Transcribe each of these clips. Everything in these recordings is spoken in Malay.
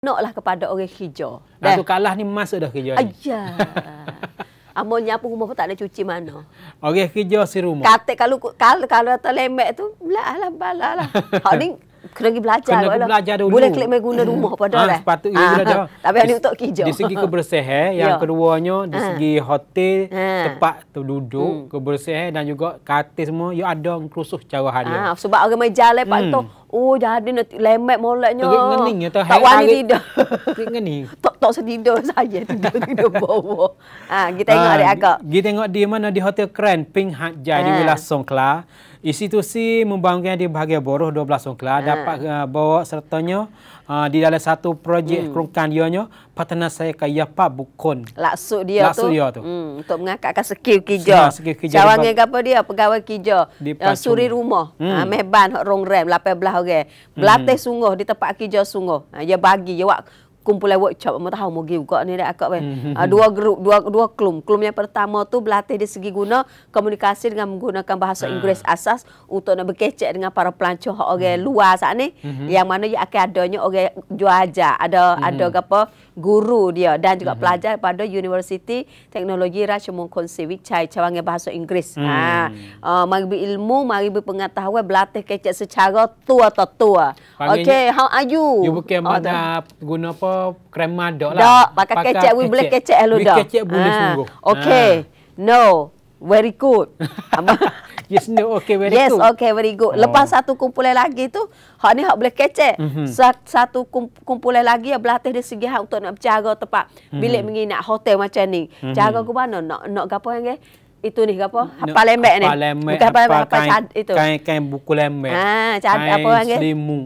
Noklah kepada orang hijau. Dah tu kalah ni masa dah hijau. Aja. Amonnya apa rumah pun tak ada cuci mana. Orang hijau si rumah. Kata kalau kalau kalau terlembek tu belahlah balalah. Lah. Hak ni kena pergi belajar kena pergi belajar dulu. Boleh klik main guna rumah ah, pada ha, lah. Eh. Sepatutnya ha, belajar. Ah, ah. Tapi ni untuk hijau. Di segi kebersihan, yang ya. keduanya di segi hotel, tempat duduk, hmm. kebersihan dan juga katil semua you ya ada kerusuh cara hari. Ah, sebab orang majal lepak eh, hmm. tu. Oh, jadi nak lemak molatnya. Tak wani tidur. Ya, tak wani tidur. Tak tak sedidur saja tidur-tidur bawa. Ah, ha, kita ah, tengok ha, adik akak. Kita tengok di mana di Hotel Grand ping Hat Jai di ah. Wilayah Songkla. Institusi membangunkan di bahagian boroh 12 Songkla ha. dapat uh, bawa sertanya uh, di dalam satu projek hmm. kerungkan dia nya Patana saya kaya Pak Bukun. Laksud dia Laksud tu. Laksud dia tu. Hmm, untuk mengangkat akan skill kerja. Skill kerja. Cawang dengan apa dia? Pegawai kerja. Uh, suri rumah. Hmm. Uh, ah, meban rong rem 18 orang. Okay. hmm. sungguh di tempat kerja sungguh. Uh, dia bagi dia buat kumpulan workshop mau tahu mau juga ni dak akak kan? hmm. uh, dua grup dua dua klum. Klum yang pertama tu berlatih di segi guna komunikasi dengan menggunakan bahasa hmm. Inggeris asas untuk nak berkecek dengan para pelancong orang okay, hmm. luar sat ni. Hmm. Yang mana ia akan adanya orang okay, jua aja ada hmm. ada apa guru dia dan juga mm-hmm. pelajar pada University Teknologi Raja Mungkun Siwicai cawangnya bahasa Inggeris. Mm. Ha. Uh, mari ilmu, mari pengetahuan berlatih kecek secara tua atau tua. Okey, how are you? You bukan oh, mana guna apa krema dok lah. Dok, pakai kecek, kecek. We boleh kecek dulu dok. Kecek boleh ha. sungguh. Okey. Ha. No, very good. yes, no, okay, very yes, good. Yes, okay, very good. Oh. Lepas oh. satu kumpulan lagi tu, hak ni hak boleh kecek. Mm -hmm. Satu kumpulan lagi, yang berlatih dari segi hak untuk nak bercara tempat mm -hmm. bilik menginap hotel macam ni. Mhm. Cara mm -hmm. ke mana? Nak, nak apa yang ni? Itu ni apa? Hapal lembek ni. Bukan hapal lembek, hapal cad itu. Kain, kain buku lembek. Ah, cad apa yang ni? Kain selimu.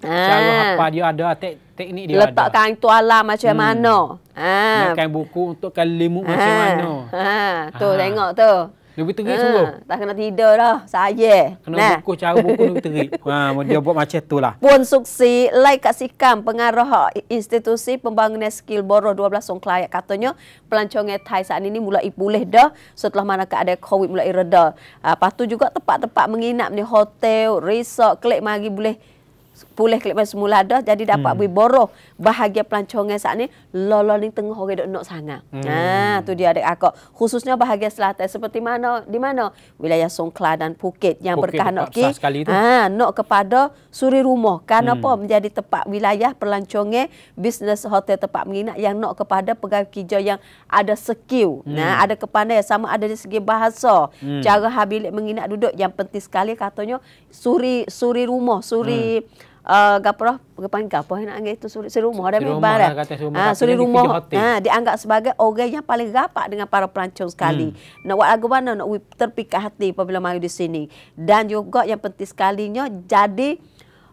Ah. dia ada, tek teknik dia ada. Letak kain tu alam macam hmm. mana? Ah. Makan buku untuk kalimu macam ha. mana. Ha. Ah. Tu ha. tengok tu. Lebih terik ha. sungguh. Tak kena tidur dah. Saya. Kena nah. buku cara buku lebih terik. Ha. Dia buat macam tu lah. Puan Suksi, lai kasihkan pengaruh institusi pembangunan skill boroh 12 song klayak. Katanya pelancongan Thai saat ini mulai pulih dah setelah mana ada COVID mulai reda. Lepas tu juga tempat-tempat menginap ni hotel, resort, klik lagi boleh pulih kelima semula dah jadi dapat hmm. boroh bahagia pelancongan saat ini lolo ni tengah orang dok nak sangat hmm. nah ha, tu dia adik aku khususnya bahagia selatan seperti mana di mana wilayah Songkla dan Phuket yang berkah nak ki ha nak kepada suri rumah kan hmm. apa menjadi tempat wilayah pelancongan bisnes hotel tempat menginap yang nak kepada pegawai kerja yang ada skill hmm. nah ada kepandai sama ada di segi bahasa hmm. cara habilik menginap duduk yang penting sekali katanya suri suri rumah suri hmm uh, gapurah pengepang nak anggap itu suri, lah, ah, rumah Ada suri rumah, ha, suri rumah ha, dianggap sebagai orang yang paling rapat dengan para pelancong sekali hmm. nak buat lagu mana nak terpikat hati apabila mari di sini dan juga yang penting sekalinya jadi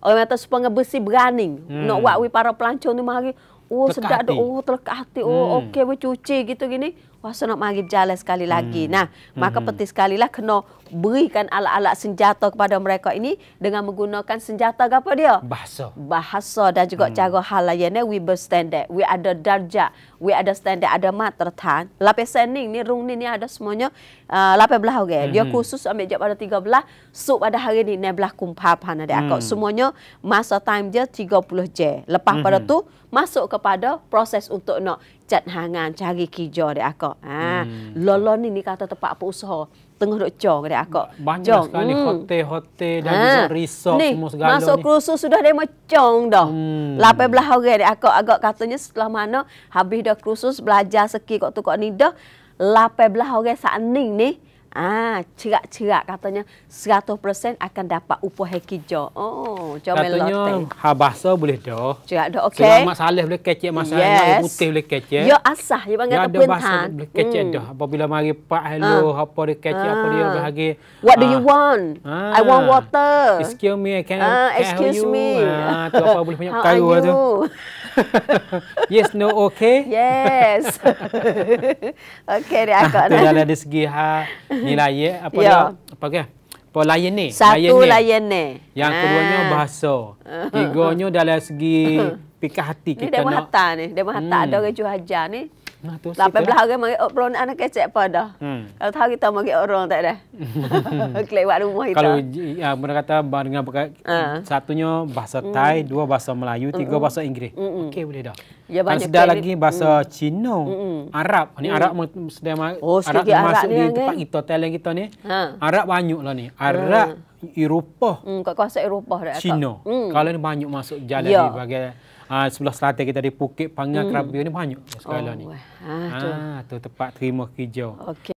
orang kata supaya bersih berani hmm. nak buat para pelancong ni mari Oh sedap tu, oh terlekat hati, oh hmm. okey, cuci gitu gini. Rasa nak mari berjalan sekali lagi. Hmm. Nah, maka hmm. penting sekali lah kena berikan alat-alat senjata kepada mereka ini dengan menggunakan senjata apa dia? Bahasa. Bahasa dan juga hmm. cara hal lainnya. We berstandar. We ada darjah. We ada standar. Ada matratan. Lapis sening ini, rung ini ada semuanya. Uh, lapis belah okay? Dia hmm. khusus ambil jam pada tiga belah. Sup pada hari ini ni belah kumpah pahana dia. Hmm. Semuanya masa time dia puluh je. Lepas hmm. pada tu, masuk kepada proses untuk nak cat hangan cari kijo dek akak. Ha, hmm. lolon ni ni kata tempat apa usaha. Tengah dok cok dek akak. Banyak cong. sekali hmm. hotel-hotel dan ha. resort ni, semua segala masuk ni. Masuk kerusus sudah dia mecong dah. Hmm. Lapan belah orang dek akak. Agak katanya setelah mana habis dah kerusus belajar seki kok tu kok ni dah. Lapan belah orang saat ni ni. Ah, cerak-cerak katanya 100% akan dapat upah hakijo. Oh, jom melote. Katanya ha bahasa boleh doh. Cerak doh okey. Selamat saleh boleh kecek masa yes. nak putih boleh kecek. Ya asah ya bang kata pun tak. boleh kecek hmm. doh. Apabila mari pak hello, ha. apa dia kecek ha. apa dia bahagi. What ha. do you ah. want? Ha. I want ah. water. Excuse me, I can, uh, excuse me. Ah, ha, tu apa boleh banyak kayu tu yes, no, okay. Yes. okay, dia akak nak. Dalam dari segi ha, nilai, ya. apa ya. dia? Apa ke? Apa layan ni? Satu layan ni. Yang ha. keduanya bahasa. Tiganya dalam segi pikir hati kita Ini dia mahatta ni. Dia mahatta hmm. ada orang cuhajar ni. Lapan belah lah. orang mari orang anak kecek pada. Hmm. Kalau tahu kita mari orang tak dah. Kelewat rumah kita. Kalau ya, benda kata dengan uh. satunya bahasa hmm. Thai, dua bahasa Melayu, tiga bahasa Inggeris. Okey boleh dah. Ya, Dan sedar lagi bahasa hmm. Cina, Arab. Ni mm. Arab sudah oh, masuk di tempat ni. kita, talent kita ni. Ha. Arab banyak lah ni. Arab, mm. Eropah. Hmm. Kat Eropah dah. Cina. Mm. Kalau ni banyak masuk jalan ya. di uh, sebelah selatan kita ada Pukit Pangang hmm. Kerabu ni banyak sekali oh, ni. Ah, ha, tu. Ah, tu tempat terima hijau. Okay.